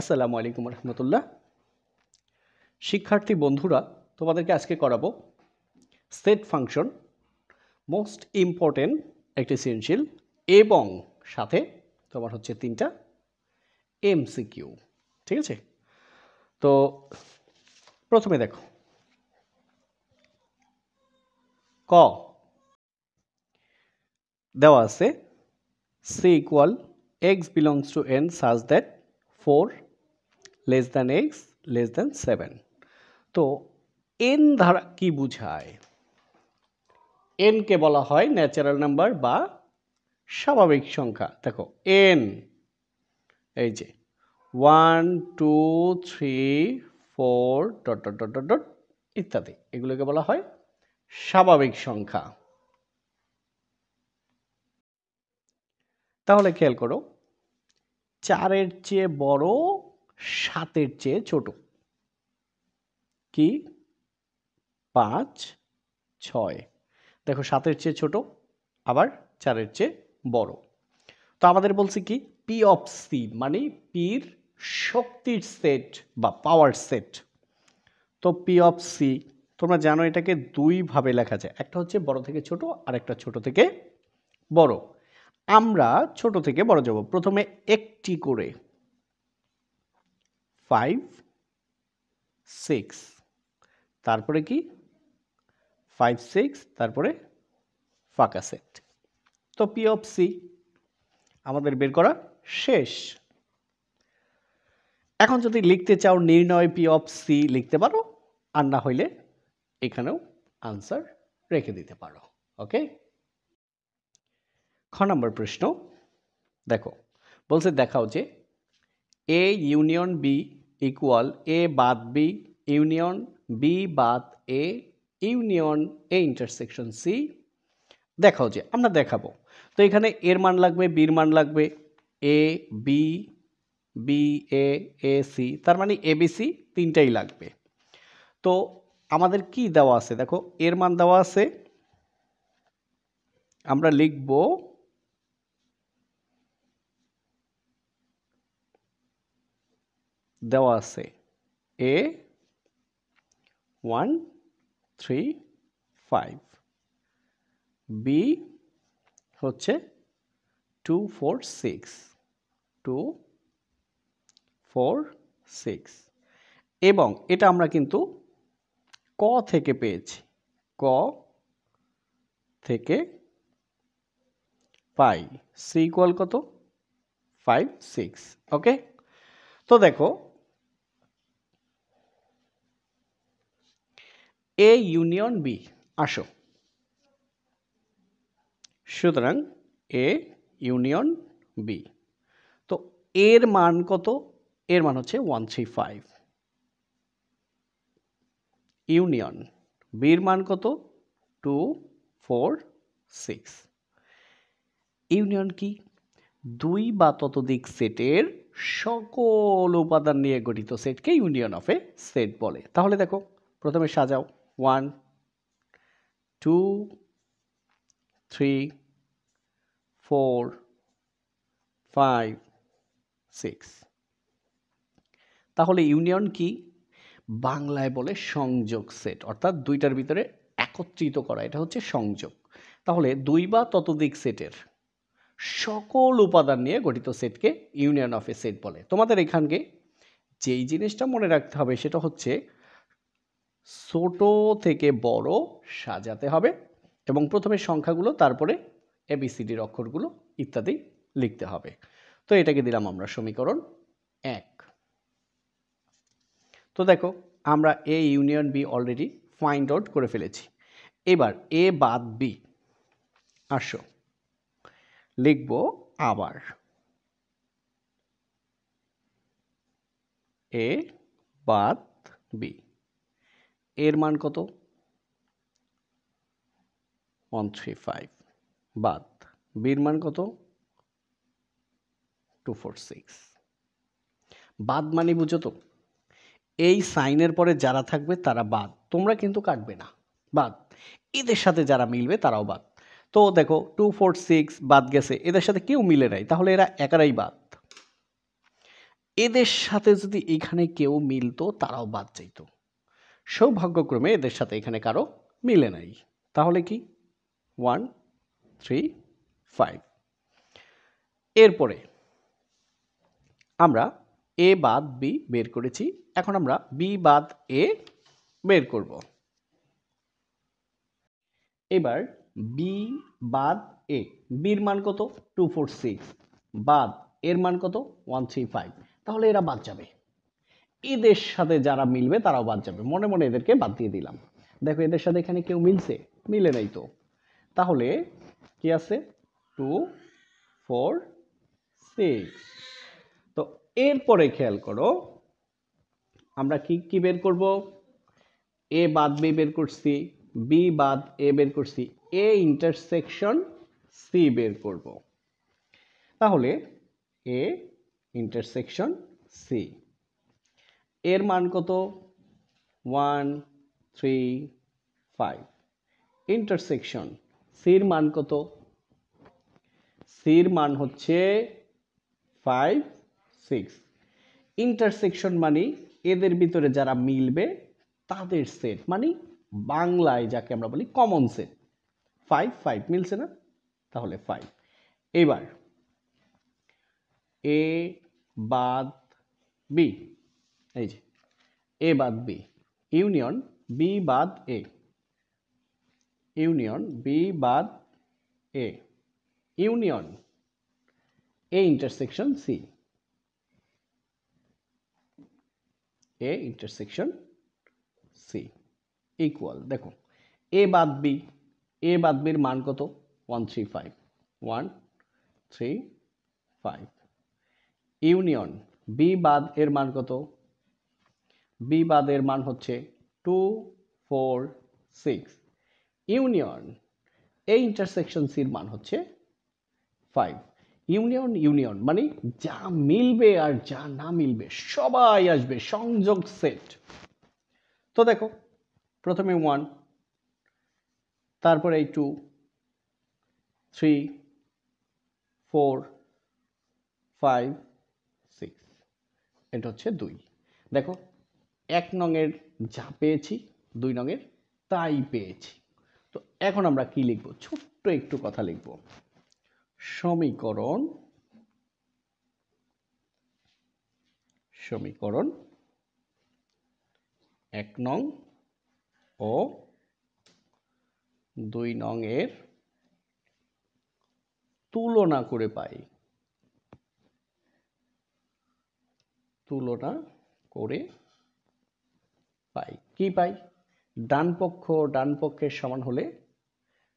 আসসালামু আলাইকুম রহমতুল্লাহ শিক্ষার্থী বন্ধুরা তোমাদেরকে আজকে করাবো সেট ফাংশন মোস্ট ইম্পর্টেন্ট একটি সৃজনশীল এবং সাথে তোমার হচ্ছে তিনটা সিকিউ ঠিক আছে তো প্রথমে দেখো ক দেওয়া আছে C equal X belongs to N such that four less than X less than seven তো এন ধারা কি বুঝায় এনকে বলা হয় ন্যাচারাল নাম্বার বা স্বাভাবিক সংখ্যা দেখো এন এই যে one two three four dot dot dot dot ইত্যাদি এগুলোকে বলা হয় স্বাভাবিক সংখ্যা তাহলে খেয়াল করো চারের চেয়ে বড় সাতের চেয়ে ছোট কি পাঁচ ছয় দেখো সাতের চেয়ে ছোট আবার চারের চেয়ে বড় তো আমাদের বলছি কি পি অফ সি মানে পির শক্তির সেট বা পাওয়ার সেট তো পি অফ সি তোমরা জানো এটাকে দুইভাবে লেখা যায় একটা হচ্ছে বড় থেকে ছোট আর একটা ছোট থেকে বড় আমরা ছোট থেকে বড় যাব প্রথমে একটি করে ফাইভ সিক্স তারপরে কি ফাইভ সিক্স তারপরে ফাঁকা সেট তো পি অফ সি আমাদের বের করা শেষ এখন যদি লিখতে চাও নির্ণয় পি অফ সি লিখতে পারো আর না হইলে এখানেও আনসার রেখে দিতে পারো ওকে খ নম্বর প্রশ্ন দেখো বলছে দেখাও যে A union B equal A বাদ বি ইউনিয়ন বি বাদ A union A intersection C দেখাও যে আমরা দেখাবো তো এখানে এর মান লাগবে বির মান লাগবে A B B A A C তার মানে এ সি তিনটাই লাগবে তো আমাদের কি দেওয়া আছে দেখো এর মান দেওয়া আছে আমরা লিখবো দেওয়া আছে A one three five B হচ্ছে two four six two four six এবং এটা আমরা কিন্তু ক থেকে পেয়েছি ক থেকে পাই সি ইকুয়াল কত ফাইভ সিক্স ওকে তো দেখো এ ইউনিয়ন বি আসো সুতরাং এ ইউনিয়ন বি তো এর মান কত এর মান হচ্ছে ওয়ান থ্রি ফাইভ ইউনিয়ন বির মান কত টু ফোর সিক্স ইউনিয়ন কি দুই বা ততোধিক সেটের সকল উপাদান নিয়ে গঠিত সেটকে ইউনিয়ন অফ এ সেট বলে তাহলে দেখো প্রথমে সাজাও one two three four five six তাহলে ইউনিয়ন কি বাংলায় বলে সংযোগ সেট অর্থাৎ দুইটার ভিতরে একত্রিত করা এটা হচ্ছে সংযোগ তাহলে দুই বা ততোধিক সেটের সকল উপাদান নিয়ে গঠিত সেটকে ইউনিয়ন অফ এ সেট বলে তোমাদের এখানকে যেই জিনিসটা মনে রাখতে হবে সেটা হচ্ছে ছোটো থেকে বড় সাজাতে হবে এবং প্রথমে সংখ্যাগুলো তারপরে এবিসিডির অক্ষরগুলো ইত্যাদি লিখতে হবে তো এটাকে দিলাম আমরা সমীকরণ এক তো দেখো আমরা A union B already find out করে ফেলেছি এবার এ বাদ বি আসো লিখব আবার এ বাদ বি এর মান কত ওয়ান থ্রি ফাইভ বাদ বির মান কত টু ফোর সিক্স বাদ মানে বুঝো তো এই সাইনের পরে যারা থাকবে তারা বাদ তোমরা কিন্তু কাটবে না বাদ এদের সাথে যারা মিলবে তারাও বাদ তো দেখো টু ফোর সিক্স বাদ গেছে এদের সাথে কেউ মিলে নাই তাহলে এরা একারাই বাদ এদের সাথে যদি এখানে কেউ মিলতো তারাও বাদ চাইতো সৌভাগ্যক্রমে এদের সাথে এখানে কারো মিলে নাই তাহলে কি ওয়ান থ্রি ফাইভ এরপরে আমরা এ বাদ বি বের করেছি এখন আমরা বি বাদ এ বের করব এবার বি বাদ এ বির মান কত টু ফোর সিক্স বাদ এর মান কত ওয়ান থ্রি ফাইভ তাহলে এরা বাদ যাবে এদের সাথে যারা মিলবে তারাও বাদ যাবে মনে মনে এদেরকে বাদ দিয়ে দিলাম দেখো এদের সাথে এখানে কেউ মিলছে মিলে নাই তো তাহলে কি আছে টু ফোর সিক্স তো এরপরে খেয়াল করো আমরা কি কি বের করব এ বাদ বি বের করছি বি বাদ এ বের করছি এ ইন্টারসেকশন সি বের করব তাহলে এ ইন্টারসেকশন সি এর মান কত ওয়ান থ্রি ফাইভ ইন্টারসেকশন সির মান কত সির মান হচ্ছে ফাইভ সিক্স ইন্টারসেকশন মানে এদের ভিতরে যারা মিলবে তাদের সেট মানে বাংলায় যাকে আমরা বলি কমন সেট ফাইভ ফাইভ মিলছে না তাহলে ফাইভ এবার এ বাদ বি এই যে এ বাদ বি ইউনিয়ন বি বাদ এ ইউনিয়ন বি বাদ A union A intersection C A intersection C equal দেখো এ বাদ বি এ বাদ বির মান কত one three five one three five union B বাদ এর মান কত বিবাদের মান হচ্ছে টু ফোর সিক্স ইউনিয়ন এই ইন্টারসেকশন সির মান হচ্ছে ফাইভ ইউনিয়ন ইউনিয়ন মানে যা মিলবে আর যা না মিলবে সবাই আসবে সংযোগ সেট তো দেখো প্রথমে ওয়ান তারপরে এই two three four five six এটা হচ্ছে দুই দেখো এক নঙের যা পেয়েছি দুই নঙের তাই পেয়েছি তো এখন আমরা কি লিখব ছোট্ট একটু কথা লিখব সমীকরণ সমীকরণ এক নং ও দুই নং এর তুলনা করে পাই তুলনা করে পাই কি পাই ডান পক্ষ ডান পক্ষের সমান হলে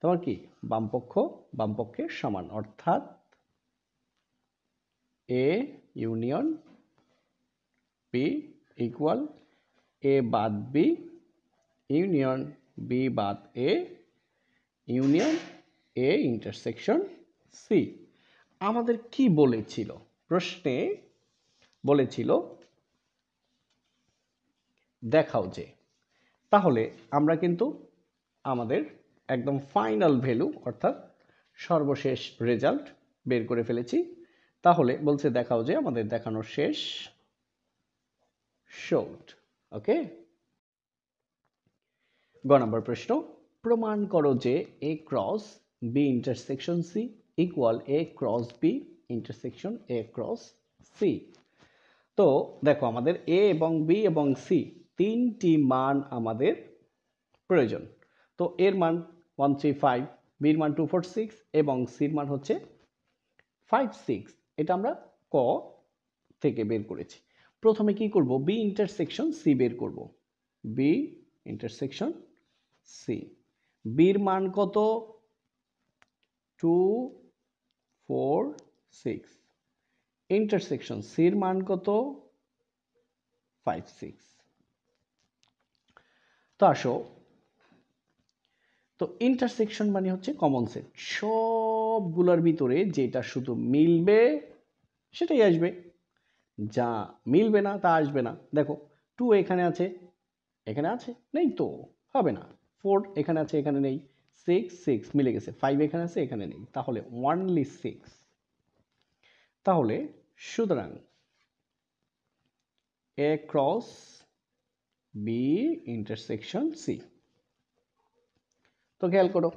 তোমার কি বামপক্ষ বামপক্ষের সমান অর্থাৎ A union B equal A বাদ বি ইউনিয়ন বি বাদ A union A intersection C আমাদের কি বলেছিল প্রশ্নে বলেছিল দেখাও যে তাহলে আমরা কিন্তু আমাদের একদম ফাইনাল ভ্যালু অর্থাৎ সর্বশেষ রেজাল্ট বের করে ফেলেছি তাহলে বলছে দেখাও যে আমাদের দেখানোর শেষ শোড ওকে গ নম্বর প্রশ্ন প্রমাণ করো যে A cross B intersection C equal A cross B intersection A cross C তো দেখো আমাদের এ এবং বি এবং সি তিনটি মান আমাদের প্রয়োজন তো এর মান ওয়ান থ্রি ফাইভ বির মান টু ফোর সিক্স এবং সির মান হচ্ছে ফাইভ সিক্স এটা আমরা ক থেকে বের করেছি প্রথমে কি করব বি ইন্টারসেকশন সি বের করব বি ইন্টারসেকশন সি বির মান কত টু ফোর সিক্স ইন্টারসেকশন সির মান কত ফাইভ সিক্স তো আসো তো ইন্টারসেকশন মানে হচ্ছে কমন সেট সবগুলোর ভিতরে যেটা শুধু মিলবে সেটাই আসবে যা মিলবে না তা আসবে না দেখো টু এখানে আছে এখানে আছে নেই তো হবে না ফোর এখানে আছে এখানে নেই সিক্স সিক্স মিলে গেছে ফাইভ এখানে আছে এখানে নেই তাহলে ওয়ানলি সিক্স তাহলে সুতরাং A cross B intersection C তো খেয়াল করো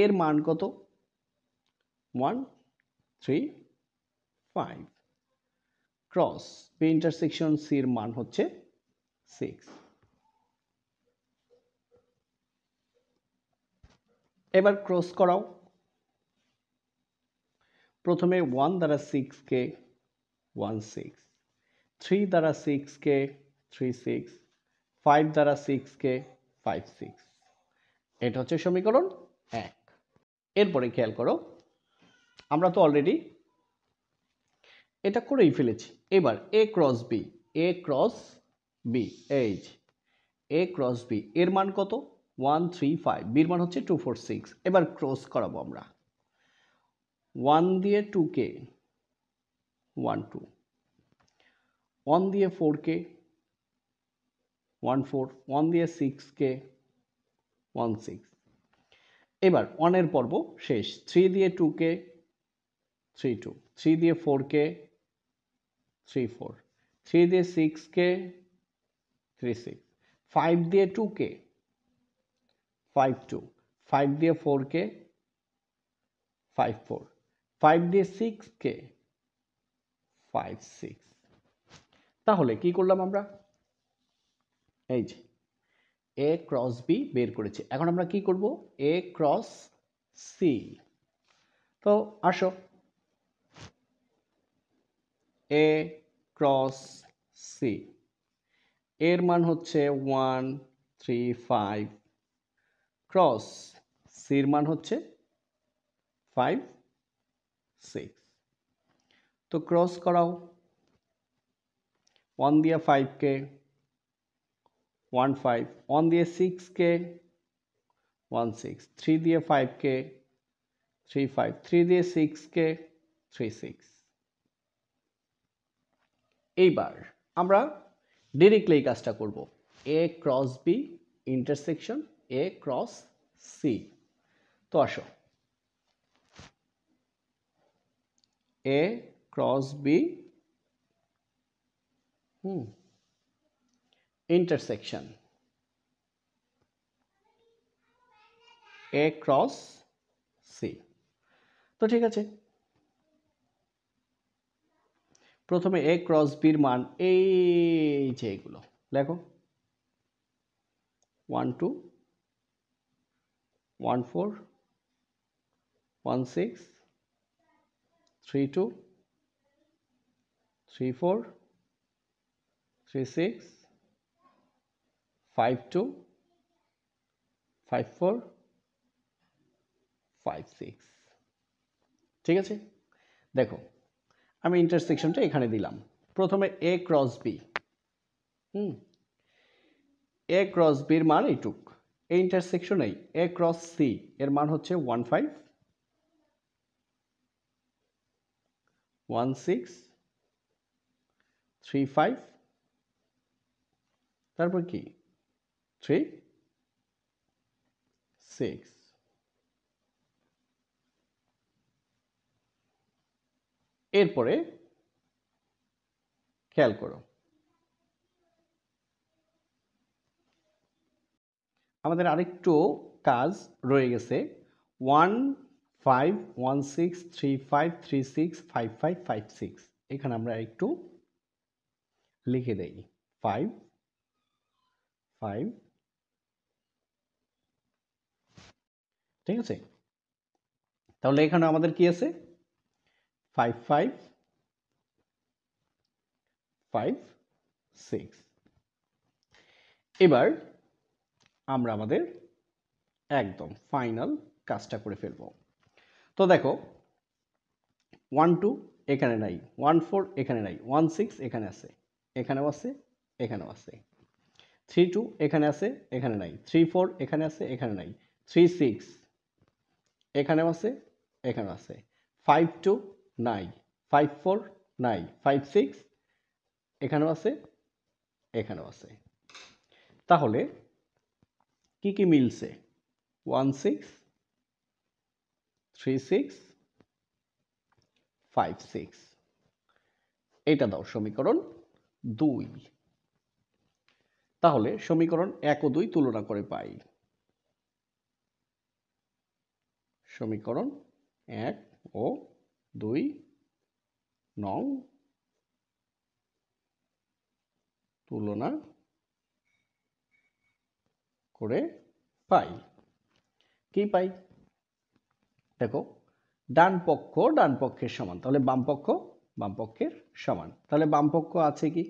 এর মান কত one three five cross B intersection সির মান হচ্ছে সিক্স এবার ক্রস করাও প্রথমে ওয়ান দ্বারা সিক্সকে ওয়ান সিক্স থ্রি দ্বারা সিক্সকে থ্রি সিক্স ফাইভ দ্বারা সিক্সকে ফাইভ সিক্স এটা হচ্ছে সমীকরণ এক এরপরে খেয়াল করো আমরা তো অলরেডি এটা করেই ফেলেছি এবার A cross B A cross B H A cross B এর মান কত ওয়ান থ্রি ফাইভ বির মান হচ্ছে টু ফোর সিক্স এবার ক্রস করাবো আমরা ওয়ান দিয়ে টু কে ওয়ান টু ওয়ান দিয়ে ফোর কে ওয়ান ফোর ওয়ান দিয়ে সিক্স কে ওয়ান সিক্স এবার ওয়ানের পর্ব শেষ থ্রি দিয়ে টু কে থ্রি টু থ্রি দিয়ে ফোর কে থ্রি ফোর থ্রি দিয়ে সিক্স কে থ্রি সিক্স ফাইভ দিয়ে টু কে ফাইভ টু ফাইভ দিয়ে ফোর কে ফাইভ ফোর ফাইভ দিয়ে সিক্স কে ফাইভ সিক্স তাহলে কি করলাম আমরা এই যে এ ক্রস বি বের করেছি এখন আমরা কি করব এ ক্রস সি তো আসো এ ক্রস সি এর মান হচ্ছে ওয়ান থ্রি ফাইভ ক্রস সির মান হচ্ছে ফাইভ সিক্স তো ক্রস করাও ওয়ান দিয়া ফাইভকে ওয়ান ফাইভ ওয়ান দিয়ে সিক্স কে ওয়ান সিক্স থ্রি দিয়ে ফাইভ কে থ্রি ফাইভ থ্রি দিয়ে সিক্স কে থ্রি সিক্স এইবার আমরা ডিরেক্টলি এই কাজটা করব A cross B intersection A cross C তো আসো A cross B hmm intersection a cross c তো ঠিক আছে প্রথমে এ ক্রস বির মান এই যে এগুলো লেখো one two one four one six three two three four three six five two five four five six ঠিক আছে দেখো আমি ইন্টারসেকশনটা এখানে দিলাম প্রথমে A cross B hmm A cross বির মান এইটুক এই ইন্টারসেকশনেই এ ক্রস সি এর মান হচ্ছে one five one six three five তারপর কি থ্রি সিক্স এরপরে খেয়াল করো আমাদের আরেকটু কাজ রয়ে গেছে one five one six three five three six five five five six এখানে আমরা একটু লিখে দেই ফাইভ ফাইভ ঠিক আছে তাহলে এখানে আমাদের কি আছে ফাইভ ফাইভ ফাইভ সিক্স এবার আমরা আমাদের একদম ফাইনাল কাজটা করে ফেলব তো দেখো ওয়ান টু এখানে নাই ওয়ান ফোর এখানে নাই ওয়ান সিক্স এখানে আছে এখানেও আছে এখানেও আছে থ্রি টু এখানে আছে এখানে নাই থ্রি ফোর এখানে আছে এখানে নাই থ্রি সিক্স এখানেও আছে এখানেও আছে five two nine five four nine five six এখানেও আছে এখানেও আছে তাহলে কি কি মিলছে one six three six five six এটা দাও সমীকরণ দুই তাহলে সমীকরণ এক ও দুই তুলনা করে পাই সমীকরণ এক ও দুই নং তুলনা করে পাই কি পাই দেখো ডান পক্ষ ডান পক্ষের সমান তাহলে বাম পক্ষ বাম পক্ষের সমান তাহলে বাম পক্ষ আছে কি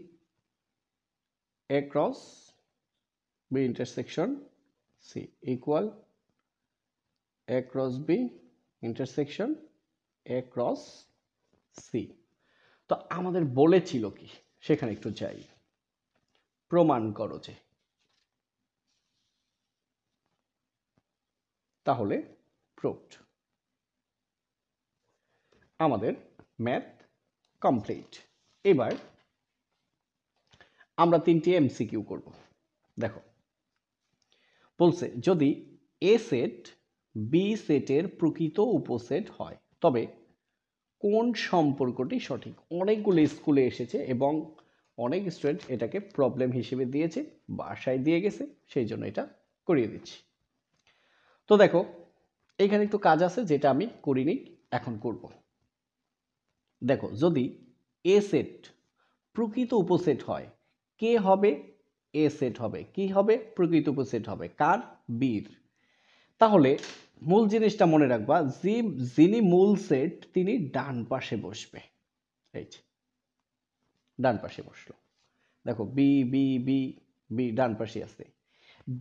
A cross B intersection C equal a cross b intersection A cross C তো আমাদের বলেছিল কি সেখানে একটু যাই প্রমাণ করো যে তাহলে প্রোভড আমাদের ম্যাথ কমপ্লিট এবার আমরা তিনটি এমসিকিউ করব দেখো বলছে যদি এ সেট বি সেটের প্রকৃত উপসেট হয় তবে কোন সম্পর্কটি সঠিক অনেকগুলো স্কুলে এসেছে এবং অনেক স্টুডেন্ট এটাকে প্রবলেম হিসেবে দিয়েছে বাসায় দিয়ে গেছে সেই জন্য এটা করিয়ে দিচ্ছি তো দেখো এখানে একটু কাজ আছে যেটা আমি করিনি এখন করব দেখো যদি এ সেট প্রকৃত উপসেট হয় কে হবে এ সেট হবে কি হবে প্রকৃত উপসেট হবে কার বীর তাহলে মূল জিনিসটা মনে রাখবা জি যিনি মূল সেট তিনি ডান পাশে বসবে এই যে ডান পাশে বসলো দেখো বি বি বি বি ডান পাশে আছে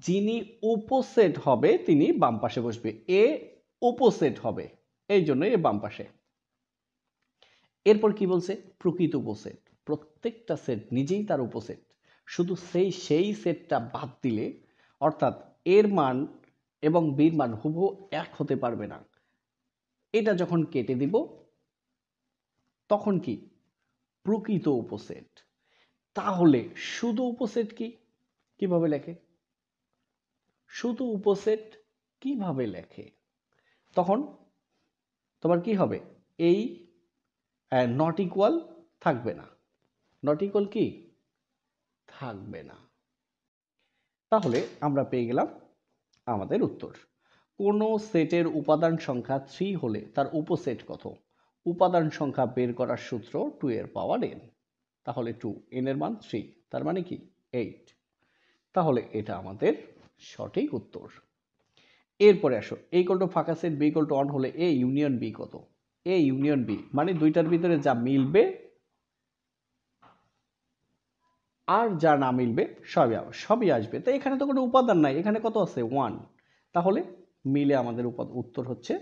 যিনি উপসেট হবে তিনি বাম পাশে বসবে এ উপসেট হবে এই জন্য এ বাম পাশে এরপর কি বলছে প্রকৃত উপসেট প্রত্যেকটা সেট নিজেই তার উপসেট শুধু সেই সেই সেটটা বাদ দিলে অর্থাৎ এর মান এবং বির মান হুবহু এক হতে পারবে না এটা যখন কেটে দিব তখন কি প্রকৃত উপসেট তাহলে শুধু উপসেট কি কিভাবে লেখে শুধু উপসেট কিভাবে লেখে তখন তোমার কি হবে এই নট ইকুয়াল থাকবে না নট ইকুয়াল কি থাকবে না তাহলে আমরা পেয়ে গেলাম আমাদের উত্তর কোনো সেটের উপাদান সংখ্যা থ্রি হলে তার উপসেট কত উপাদান সংখ্যা বের করার সূত্র টু এর পাওয়ার এন তাহলে টু এন এর মান থ্রি তার মানে কি এইট তাহলে এটা আমাদের সঠিক উত্তর এরপরে আসো এই কলটো ফাঁকা সেট বি টু অন হলে এ ইউনিয়ন বি কত এ ইউনিয়ন বি মানে দুইটার ভিতরে যা মিলবে আর যা না মিলবে সবই সবই আসবে তো এখানে তো কোনো উপাদান নাই এখানে কত আছে ওয়ান তাহলে মিলে আমাদের উত্তর হচ্ছে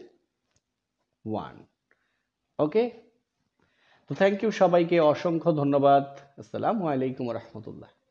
ওয়ান ওকে তো থ্যাংক ইউ সবাইকে অসংখ্য ধন্যবাদ আসসালামু আলাইকুম রহমতুল্লাহ